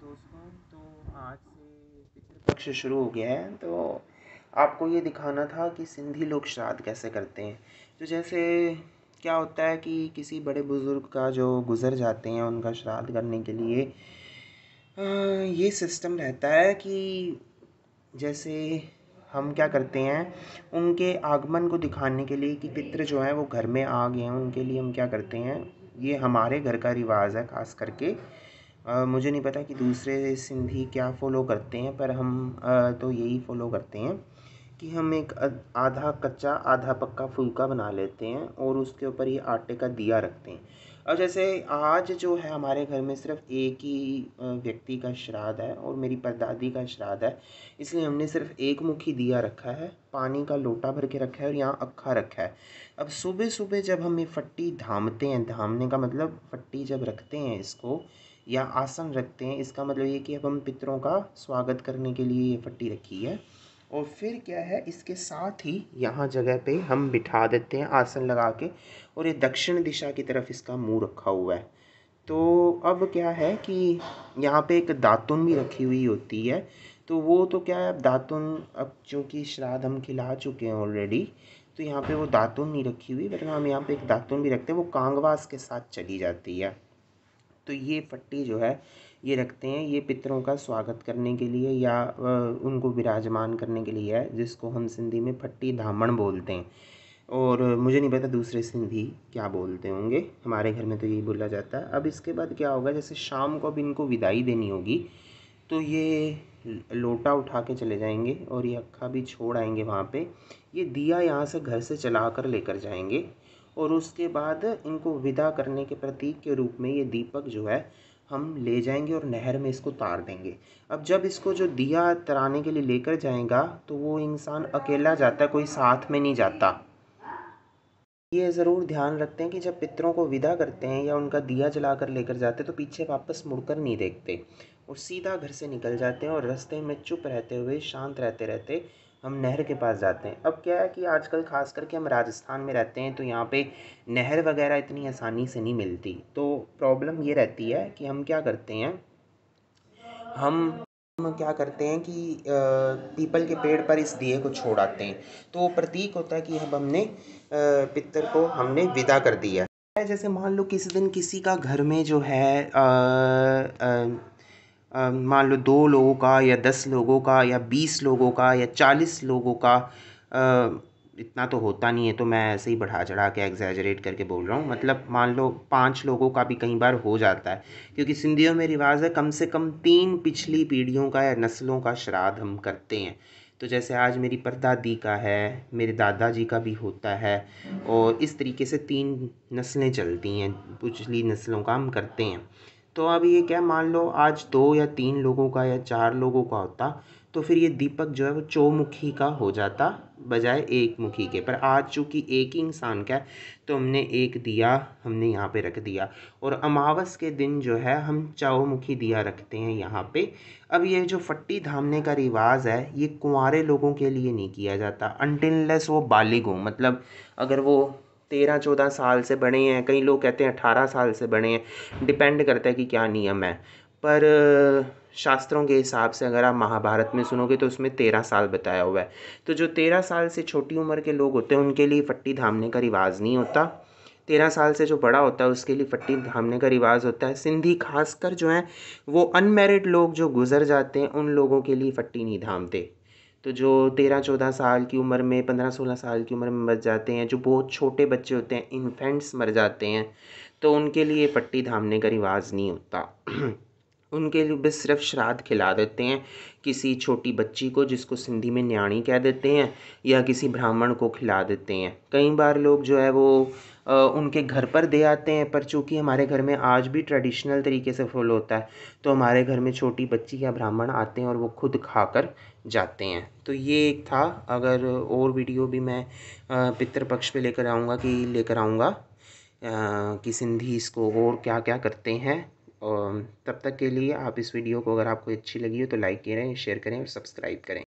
दोस्तों तो आज से पितृ पक्ष शुरू हो गया है तो आपको ये दिखाना था कि सिंधी लोग श्राद्ध कैसे करते हैं तो जैसे क्या होता है कि किसी बड़े बुज़ुर्ग का जो गुज़र जाते हैं उनका श्राद्ध करने के लिए ये सिस्टम रहता है कि जैसे हम क्या करते हैं उनके आगमन को दिखाने के लिए कि पितृ जो हैं वो घर में आ गए हैं उनके लिए हम क्या करते हैं ये हमारे घर का रिवाज है खास करके मुझे नहीं पता कि दूसरे सिंधी क्या फ़ॉलो करते हैं पर हम तो यही फ़ॉलो करते हैं कि हम एक आधा कच्चा आधा पक्का फुल्का बना लेते हैं और उसके ऊपर ही आटे का दिया रखते हैं और जैसे आज जो है हमारे घर में सिर्फ एक ही व्यक्ति का श्राद्ध है और मेरी परदादी का श्राद्ध है इसलिए हमने सिर्फ एक मुखी दिया रखा है पानी का लोटा भर के रखा है और यहाँ अखा रखा है अब सुबह सुबह जब हम ये फट्टी धामते हैं धामने का मतलब फट्टी जब रखते हैं इसको या आसन रखते हैं इसका मतलब ये कि अब हम पितरों का स्वागत करने के लिए ये पट्टी रखी है और फिर क्या है इसके साथ ही यहाँ जगह पे हम बिठा देते हैं आसन लगा के और ये दक्षिण दिशा की तरफ इसका मुंह रखा हुआ है तो अब क्या है कि यहाँ पे एक दातुन भी रखी हुई होती है तो वो तो क्या है अब दातुन अब चूँकि श्राद्ध हम खिला चुके हैं ऑलरेडी तो यहाँ पे वो दातुन नहीं रखी हुई बट हम यहाँ पे एक दातुन भी रखते हैं वो कांगवास के साथ चली जाती है तो ये फट्टी जो है ये रखते हैं ये पितरों का स्वागत करने के लिए या उनको विराजमान करने के लिए है जिसको हम सिंधी में फट्टी धामण बोलते हैं और मुझे नहीं पता दूसरे सिंधी क्या बोलते होंगे हमारे घर में तो यही बोला जाता है अब इसके बाद क्या होगा जैसे शाम को अब इनको विदाई देनी होगी तो ये लोटा उठा के चले जाएंगे और ये अक्खा भी छोड़ आएंगे वहाँ पे ये दिया यहाँ से घर से चला कर लेकर जाएंगे और उसके बाद इनको विदा करने के प्रतीक के रूप में ये दीपक जो है हम ले जाएंगे और नहर में इसको तार देंगे अब जब इसको जो दिया तराने के लिए लेकर जाएगा तो वो इंसान अकेला जाता है कोई साथ में नहीं जाता ये ज़रूर ध्यान रखते हैं कि जब पितरों को विदा करते हैं या उनका दिया जला कर लेकर जाते हैं तो पीछे वापस मुड़कर नहीं देखते और सीधा घर से निकल जाते हैं और रस्ते में चुप रहते हुए शांत रहते रहते हम नहर के पास जाते हैं अब क्या है कि आजकल ख़ास करके हम राजस्थान में रहते हैं तो यहाँ पे नहर वगैरह इतनी आसानी से नहीं मिलती तो प्रॉब्लम ये रहती है कि हम क्या करते हैं हम हम क्या करते हैं कि पीपल के पेड़ पर इस दिए को छोड़ाते हैं तो वो प्रतीक होता है कि अब हमने पितर को हमने विदा कर दिया जैसे मान लो किसी दिन किसी का घर में जो है आ, आ, मान लो दो लोगों का या दस लोगों का या बीस लोगों का या चालीस लोगों का इतना तो होता नहीं है तो मैं ऐसे ही बढ़ा चढ़ा के एग्ज़ैजरेट करके बोल रहा हूँ मतलब मान लो पाँच लोगों का भी कई बार हो जाता है क्योंकि सिंधियों में रिवाज़ है कम से कम तीन पिछली पीढ़ियों का या नस्लों का श्राद्ध हम करते हैं तो जैसे आज मेरी परदादी का है मेरे दादाजी का भी होता है और इस तरीके से तीन नस्लें चलती हैं पिछली नस्लों का हम करते हैं तो अब ये क्या मान लो आज दो या तीन लोगों का या चार लोगों का होता तो फिर ये दीपक जो है वो चौमुखी का हो जाता बजाय एक मुखी के पर आज चूँकि एक ही इंसान का है तो हमने एक दिया हमने यहाँ पे रख दिया और अमावस के दिन जो है हम चौमुखी दिया रखते हैं यहाँ पे अब ये जो फट्टी धामने का रिवाज है ये कुंवारे लोगों के लिए नहीं किया जाता अनटिनलेस वो बालिग हो मतलब अगर वो तेरह चौदह साल से बड़े हैं कई लोग कहते हैं अठारह साल से बड़े हैं डिपेंड करता है कि क्या नियम है पर शास्त्रों के हिसाब से अगर आप महाभारत में सुनोगे तो उसमें तेरह साल बताया हुआ है तो जो तेरह साल से छोटी उम्र के लोग होते हैं उनके लिए फट्टी धामने का रिवाज़ नहीं होता तेरह साल से जो बड़ा होता है उसके लिए फट्टी धामने का रिवाज होता है सिंधी खासकर जो हैं वो अनमेरिड लोग जो गुजर जाते हैं उन लोगों के लिए फट्टी नहीं धामते तो जो तेरह चौदह साल की उम्र में पंद्रह सोलह साल की उम्र में मर जाते हैं जो बहुत छोटे बच्चे होते हैं इन्फेंट्स मर जाते हैं तो उनके लिए पट्टी धामने का रिवाज़ नहीं होता उनके लिए बस सिर्फ श्राद्ध खिला देते हैं किसी छोटी बच्ची को जिसको सिंधी में न्याणी कह देते हैं या किसी ब्राह्मण को खिला देते हैं कई बार लोग जो है वो उनके घर पर दे आते हैं पर चूँकि हमारे घर में आज भी ट्रेडिशनल तरीके से फॉलो होता है तो हमारे घर में छोटी बच्ची या ब्राह्मण आते हैं और वो खुद खाकर जाते हैं तो ये एक था अगर और वीडियो भी मैं पितृपक्ष पे लेकर आऊँगा कि लेकर आऊँगा कि सिंधी इसको और क्या क्या करते हैं तब तक के लिए आप इस वीडियो को अगर आपको अच्छी लगी हो तो लाइक करें शेयर करें और सब्सक्राइब करें